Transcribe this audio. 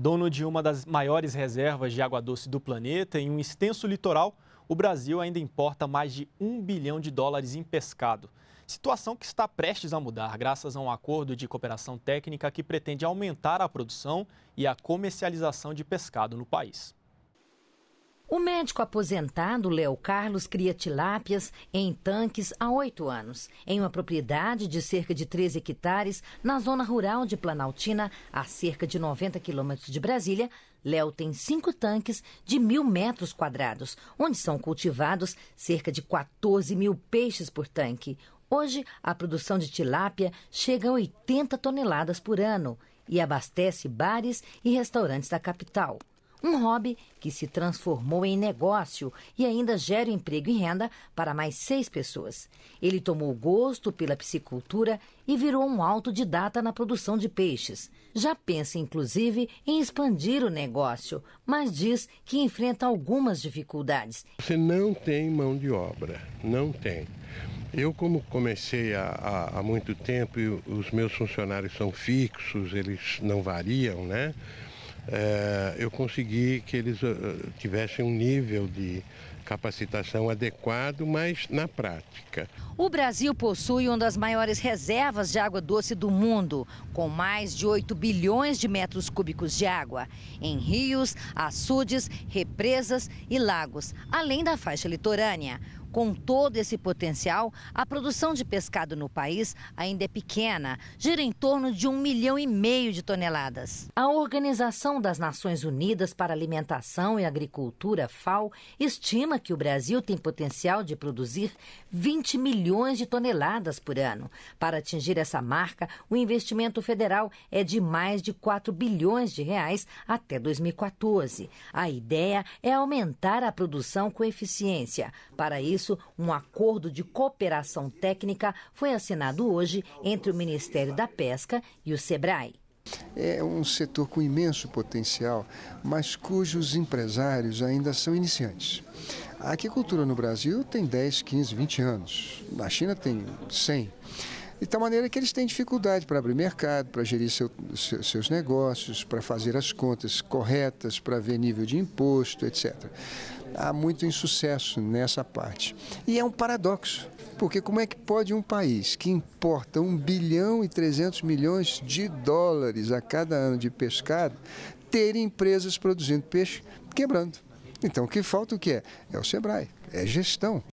Dono de uma das maiores reservas de água doce do planeta, e um extenso litoral, o Brasil ainda importa mais de um bilhão de dólares em pescado. Situação que está prestes a mudar, graças a um acordo de cooperação técnica que pretende aumentar a produção e a comercialização de pescado no país. O médico aposentado Léo Carlos cria tilápias em tanques há oito anos, em uma propriedade de cerca de 13 hectares, na zona rural de Planaltina, a cerca de 90 quilômetros de Brasília. Léo tem cinco tanques de mil metros quadrados, onde são cultivados cerca de 14 mil peixes por tanque. Hoje, a produção de tilápia chega a 80 toneladas por ano e abastece bares e restaurantes da capital. Um hobby que se transformou em negócio e ainda gera emprego e renda para mais seis pessoas. Ele tomou gosto pela piscicultura e virou um autodidata na produção de peixes. Já pensa, inclusive, em expandir o negócio, mas diz que enfrenta algumas dificuldades. Você não tem mão de obra, não tem. Eu, como comecei há, há muito tempo e os meus funcionários são fixos, eles não variam, né? é, eu consegui que eles eh, tivessem um nível de capacitação adequado, mas na prática. O Brasil possui uma das maiores reservas de água doce do mundo, com mais de 8 bilhões de metros cúbicos de água, em rios, açudes, represas e lagos, além da faixa litorânea. Com todo esse potencial, a produção de pescado no país ainda é pequena, gira em torno de um milhão e meio de toneladas. A Organização das Nações Unidas para Alimentação e Agricultura, FAO, estima que o Brasil tem potencial de produzir 20 milhões de toneladas por ano. Para atingir essa marca, o investimento federal é de mais de 4 bilhões de reais até 2014. A ideia é aumentar a produção com eficiência. Para isso, isso, um acordo de cooperação técnica foi assinado hoje entre o Ministério da Pesca e o SEBRAE. É um setor com imenso potencial, mas cujos empresários ainda são iniciantes. A aquicultura no Brasil tem 10, 15, 20 anos, na China tem 100. De então, tal maneira que eles têm dificuldade para abrir mercado, para gerir seu, seu, seus negócios, para fazer as contas corretas, para ver nível de imposto, etc. Há muito insucesso nessa parte. E é um paradoxo, porque como é que pode um país que importa 1 bilhão e 300 milhões de dólares a cada ano de pescado ter empresas produzindo peixe quebrando? Então, o que falta o que é? É o SEBRAE, é gestão.